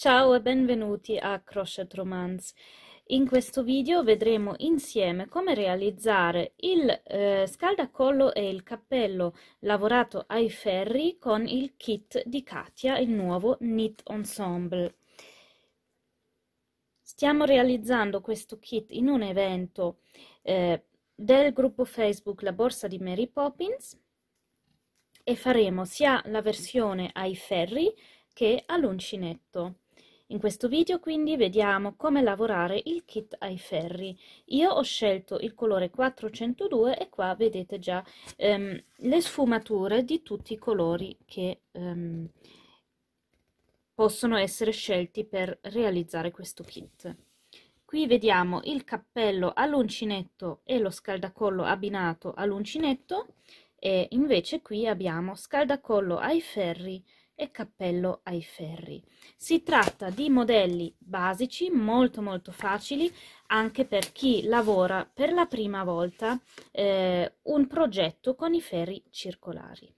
Ciao e benvenuti a Crochet Romance. In questo video vedremo insieme come realizzare il eh, scaldacollo e il cappello lavorato ai ferri con il kit di Katia, il nuovo Knit Ensemble. Stiamo realizzando questo kit in un evento eh, del gruppo Facebook La Borsa di Mary Poppins e faremo sia la versione ai ferri che all'uncinetto. In questo video quindi vediamo come lavorare il kit ai ferri. Io ho scelto il colore 402 e qua vedete già ehm, le sfumature di tutti i colori che ehm, possono essere scelti per realizzare questo kit. Qui vediamo il cappello all'uncinetto e lo scaldacollo abbinato all'uncinetto e invece qui abbiamo scaldacollo ai ferri e cappello ai ferri. Si tratta di modelli basici, molto molto facili, anche per chi lavora per la prima volta eh, un progetto con i ferri circolari.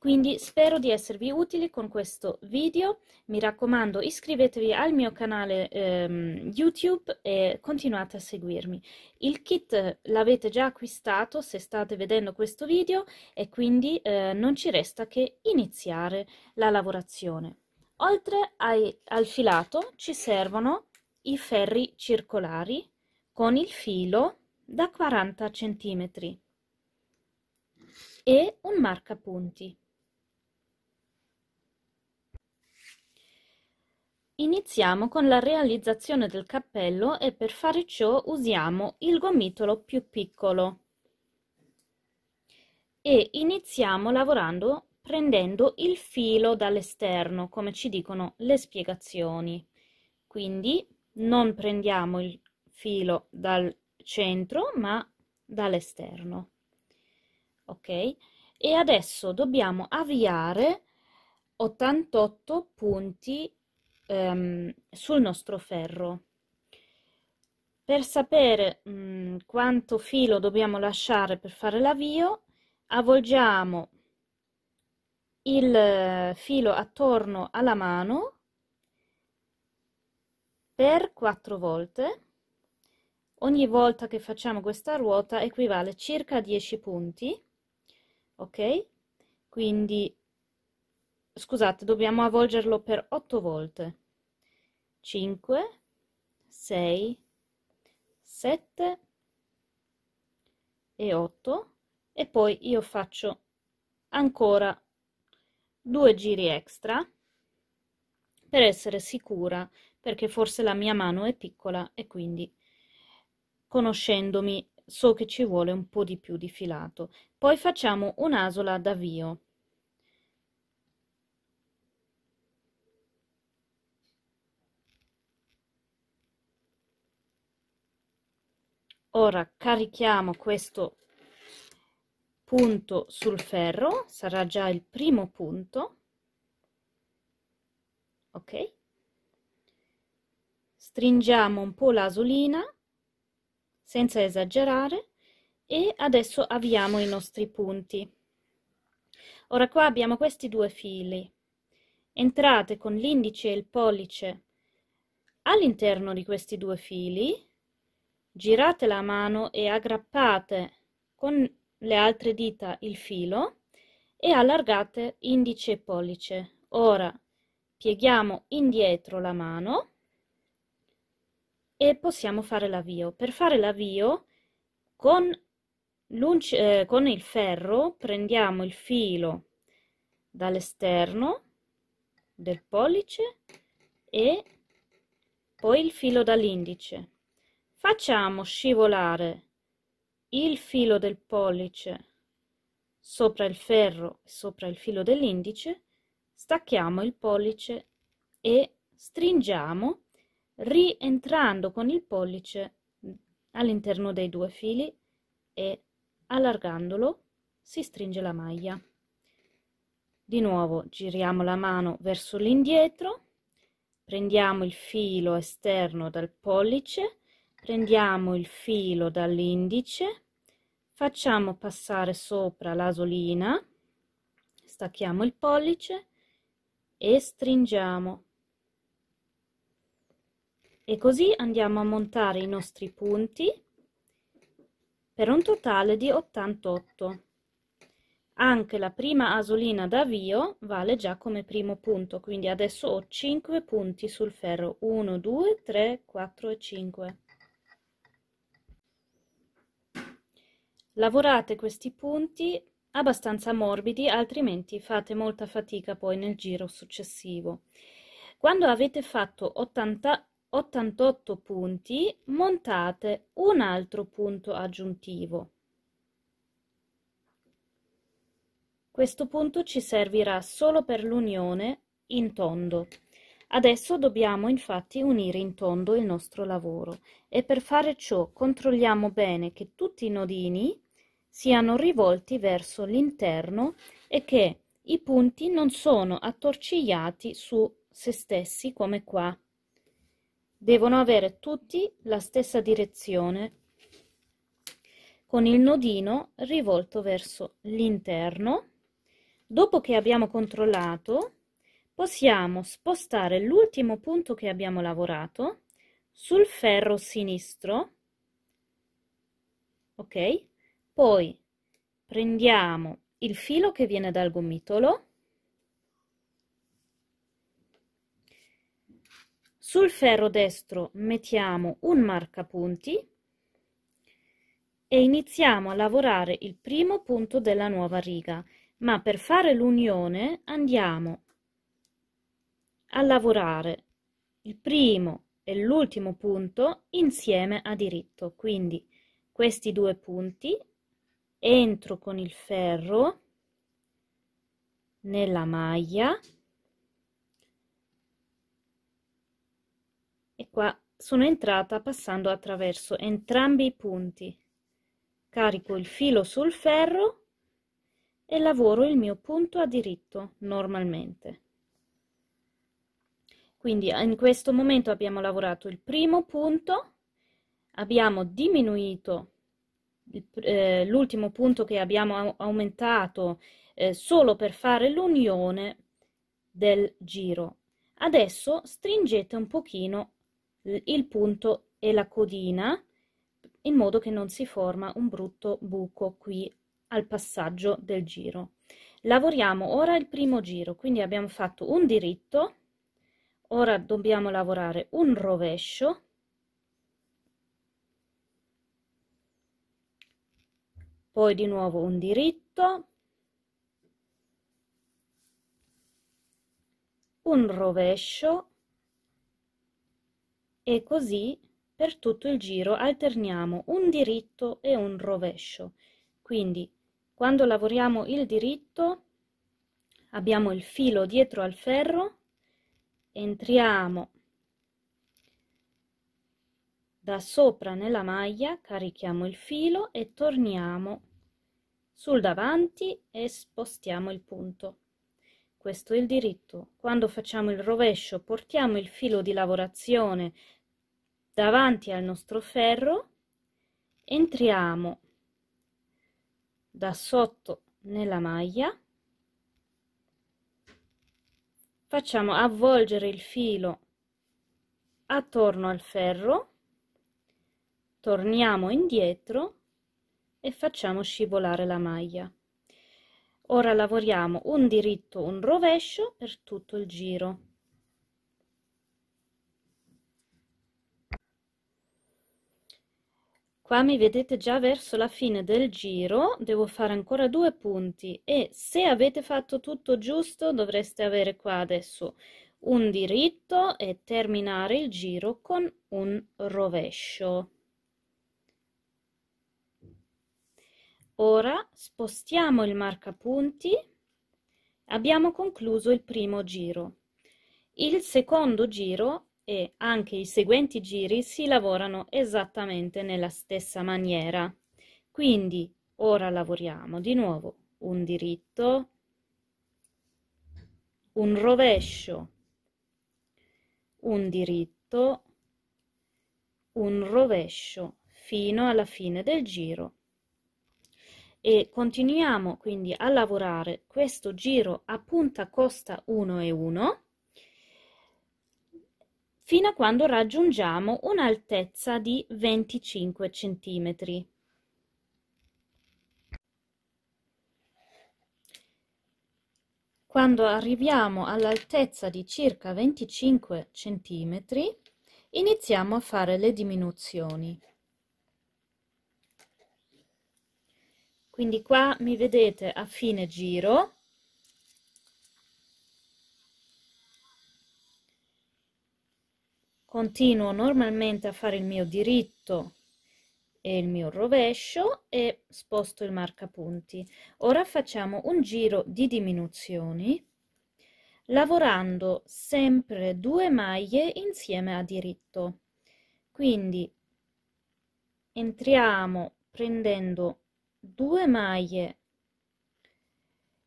Quindi spero di esservi utili con questo video, mi raccomando iscrivetevi al mio canale ehm, YouTube e continuate a seguirmi. Il kit l'avete già acquistato se state vedendo questo video e quindi eh, non ci resta che iniziare la lavorazione. Oltre ai, al filato ci servono i ferri circolari con il filo da 40 cm e un marcapunti. Iniziamo con la realizzazione del cappello e per fare ciò usiamo il gomitolo più piccolo e iniziamo lavorando prendendo il filo dall'esterno come ci dicono le spiegazioni quindi non prendiamo il filo dal centro ma dall'esterno ok e adesso dobbiamo avviare 88 punti ehm, sul nostro ferro. Per sapere mh, mm, quanto filo dobbiamo lasciare per fare l'avvio, avvolgiamo il eh, filo attorno alla mano per quattro volte. Ogni volta che facciamo questa ruota equivale circa 10 punti, ok? Quindi scusate, dobbiamo avvolgerlo per 8 volte. 5, 6, 7 e 8 e poi io faccio ancora due giri extra per essere sicura perché forse la mia mano è piccola e quindi conoscendomi so che ci vuole un po' di più di filato. Poi facciamo un'asola d'avvio. ora carichiamo questo punto sul ferro sarà già il primo punto ok stringiamo un po l'asolina senza esagerare e adesso avviamo i nostri punti ora qua abbiamo questi due fili entrate con l'indice e il pollice all'interno di questi due fili girate la mano e aggrappate con le altre dita il filo e allargate indice e pollice. Ora pieghiamo indietro la mano e possiamo fare l'avvio. Per fare l'avvio con, eh, con il ferro prendiamo il filo dall'esterno del pollice e poi il filo dall'indice Facciamo scivolare il filo del pollice sopra il ferro e sopra il filo dell'indice, stacchiamo il pollice e stringiamo rientrando con il pollice all'interno dei due fili e allargandolo si stringe la maglia. Di nuovo giriamo la mano verso l'indietro, prendiamo il filo esterno dal pollice prendiamo il filo dall'indice facciamo passare sopra l'asolina stacchiamo il pollice e stringiamo e così andiamo a montare i nostri punti per un totale di 88 anche la prima asolina d'avvio vale già come primo punto quindi adesso ho 5 punti sul ferro 1 2 3 4 e 5 Lavorate questi punti abbastanza morbidi, altrimenti fate molta fatica poi nel giro successivo. Quando avete fatto 80, 88 punti, montate un altro punto aggiuntivo. Questo punto ci servirà solo per l'unione in tondo. Adesso dobbiamo infatti unire in tondo il nostro lavoro e per fare ciò controlliamo bene che tutti i nodini siano rivolti verso l'interno e che i punti non sono attorcigliati su se stessi come qua. Devono avere tutti la stessa direzione, con il nodino rivolto verso l'interno. Dopo che abbiamo controllato, possiamo spostare l'ultimo punto che abbiamo lavorato sul ferro sinistro, ok? Poi prendiamo il filo che viene dal gomitolo, sul ferro destro mettiamo un marcapunti e iniziamo a lavorare il primo punto della nuova riga, ma per fare l'unione andiamo a lavorare il primo e l'ultimo punto insieme a diritto, quindi questi due punti entro con il ferro nella maglia e qua sono entrata passando attraverso entrambi i punti carico il filo sul ferro e lavoro il mio punto a diritto normalmente quindi in questo momento abbiamo lavorato il primo punto abbiamo diminuito eh, l'ultimo punto che abbiamo aumentato eh, solo per fare l'unione del giro. Adesso stringete un pochino il punto e la codina in modo che non si forma un brutto buco qui al passaggio del giro. Lavoriamo ora il primo giro, quindi abbiamo fatto un diritto, ora dobbiamo lavorare un rovescio poi di nuovo un diritto, un rovescio e così per tutto il giro alterniamo un diritto e un rovescio. Quindi quando lavoriamo il diritto abbiamo il filo dietro al ferro, entriamo da sopra nella maglia carichiamo il filo e torniamo sul davanti e spostiamo il punto questo è il diritto quando facciamo il rovescio portiamo il filo di lavorazione davanti al nostro ferro entriamo da sotto nella maglia facciamo avvolgere il filo attorno al ferro torniamo indietro e facciamo scivolare la maglia ora lavoriamo un diritto un rovescio per tutto il giro qua mi vedete già verso la fine del giro devo fare ancora due punti e se avete fatto tutto giusto dovreste avere qua adesso un diritto e terminare il giro con un rovescio Ora spostiamo il marcapunti. Abbiamo concluso il primo giro. Il secondo giro e anche i seguenti giri si lavorano esattamente nella stessa maniera. Quindi ora lavoriamo di nuovo un diritto, un rovescio, un diritto, un rovescio fino alla fine del giro e continuiamo quindi a lavorare questo giro a punta costa 1 e 1 fino a quando raggiungiamo un'altezza di 25 cm. Quando arriviamo all'altezza di circa 25 cm, iniziamo a fare le diminuzioni. quindi qua mi vedete a fine giro continuo normalmente a fare il mio diritto e il mio rovescio e sposto il marcapunti ora facciamo un giro di diminuzioni lavorando sempre due maglie insieme a diritto quindi entriamo prendendo due maglie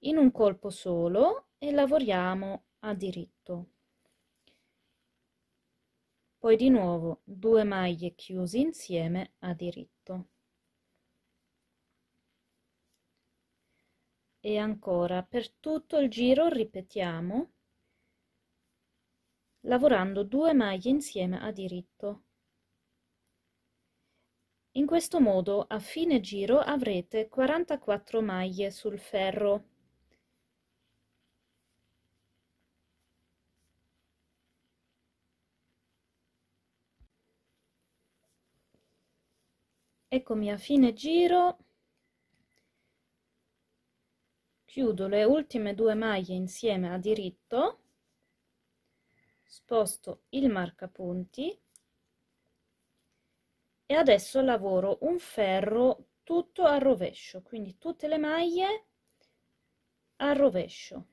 in un colpo solo e lavoriamo a diritto poi di nuovo due maglie chiuse insieme a diritto e ancora per tutto il giro ripetiamo lavorando due maglie insieme a diritto in questo modo a fine giro avrete 44 maglie sul ferro. Eccomi a fine giro, chiudo le ultime due maglie insieme a diritto, sposto il marcapunti adesso lavoro un ferro tutto al rovescio quindi tutte le maglie al rovescio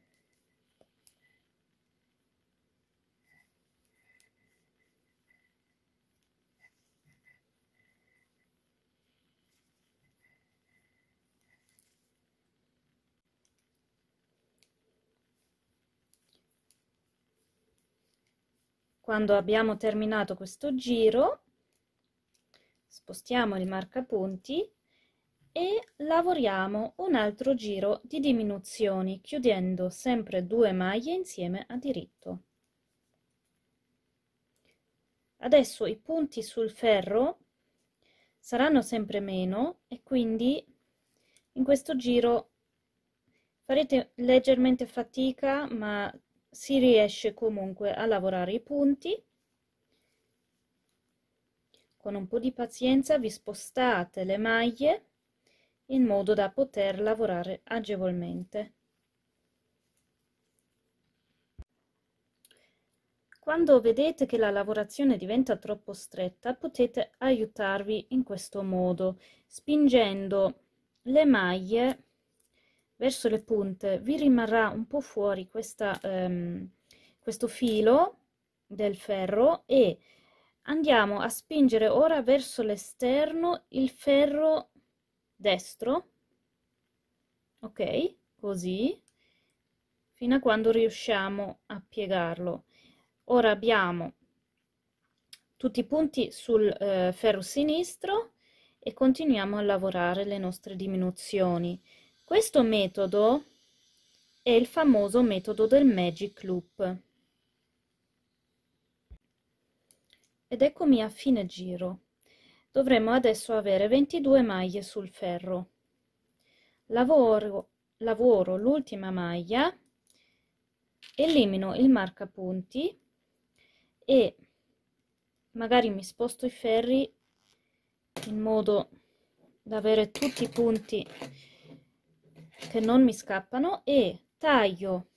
quando abbiamo terminato questo giro spostiamo il marcapunti e lavoriamo un altro giro di diminuzioni chiudendo sempre due maglie insieme a diritto adesso i punti sul ferro saranno sempre meno e quindi in questo giro farete leggermente fatica ma si riesce comunque a lavorare i punti con un po' di pazienza vi spostate le maglie in modo da poter lavorare agevolmente. Quando vedete che la lavorazione diventa troppo stretta potete aiutarvi in questo modo, spingendo le maglie verso le punte. Vi rimarrà un po' fuori questa, um, questo filo del ferro e andiamo a spingere ora verso l'esterno il ferro destro ok così fino a quando riusciamo a piegarlo ora abbiamo tutti i punti sul eh, ferro sinistro e continuiamo a lavorare le nostre diminuzioni questo metodo è il famoso metodo del magic loop Ed eccomi a fine giro. Dovremmo adesso avere 22 maglie sul ferro. Lavoro, lavoro l'ultima maglia, elimino il marcapunti e magari mi sposto i ferri in modo da avere tutti i punti che non mi scappano e taglio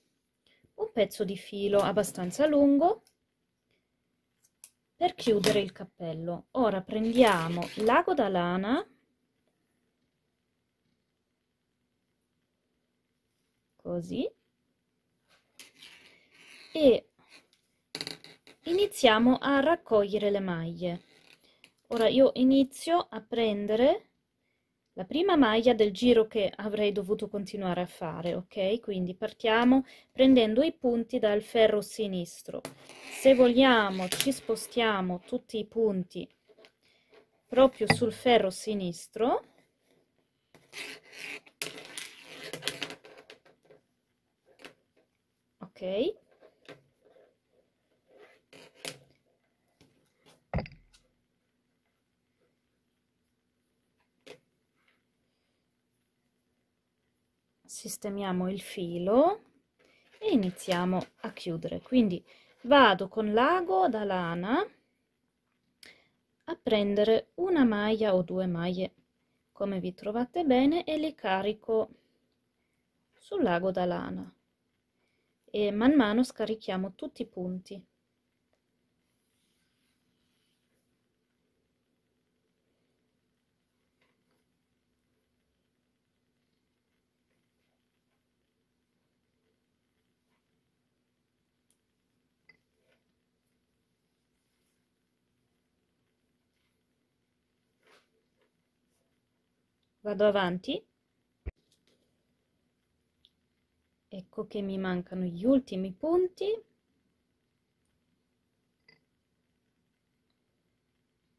un pezzo di filo abbastanza lungo per chiudere il cappello ora prendiamo l'ago da lana così e iniziamo a raccogliere le maglie ora io inizio a prendere la prima maglia del giro che avrei dovuto continuare a fare ok quindi partiamo prendendo i punti dal ferro sinistro se vogliamo ci spostiamo tutti i punti proprio sul ferro sinistro ok sistemiamo il filo e iniziamo a chiudere quindi vado con l'ago da lana a prendere una maglia o due maglie come vi trovate bene e le carico sul lago da lana e man mano scarichiamo tutti i punti vado avanti ecco che mi mancano gli ultimi punti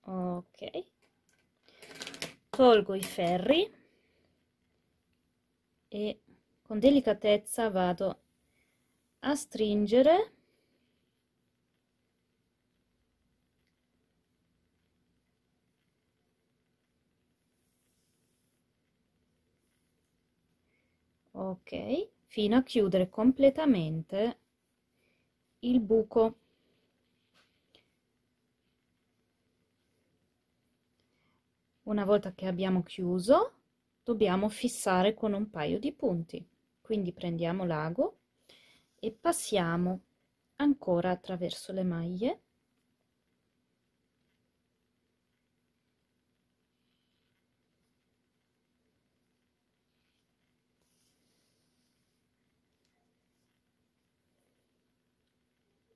ok tolgo i ferri e con delicatezza vado a stringere ok fino a chiudere completamente il buco una volta che abbiamo chiuso dobbiamo fissare con un paio di punti quindi prendiamo l'ago e passiamo ancora attraverso le maglie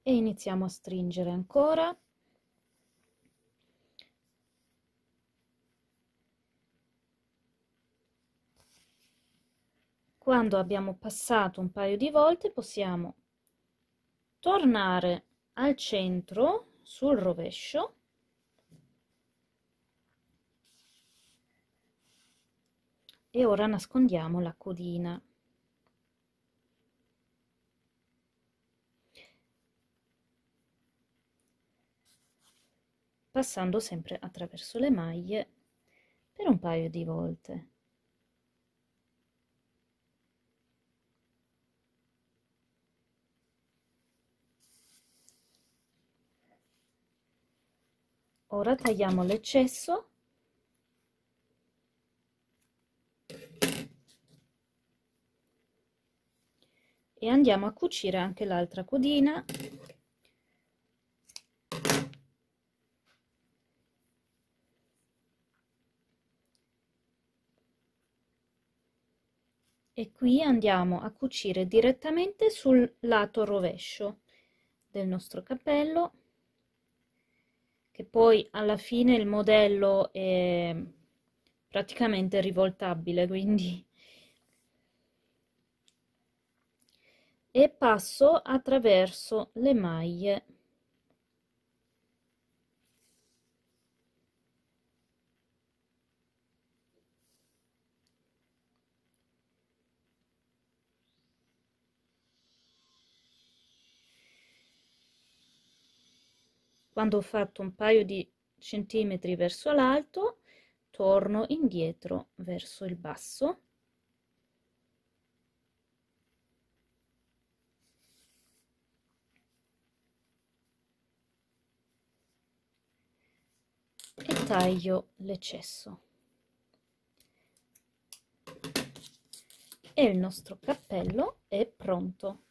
e iniziamo a stringere ancora quando abbiamo passato un paio di volte possiamo tornare al centro sul rovescio e ora nascondiamo la codina passando sempre attraverso le maglie per un paio di volte. Ora tagliamo l'eccesso e andiamo a cucire anche l'altra codina e qui andiamo a cucire direttamente sul lato rovescio del nostro cappello che poi alla fine il modello è praticamente rivoltabile quindi e passo attraverso le maglie Quando ho fatto un paio di centimetri verso l'alto, torno indietro verso il basso. E taglio l'eccesso. E il nostro cappello è pronto.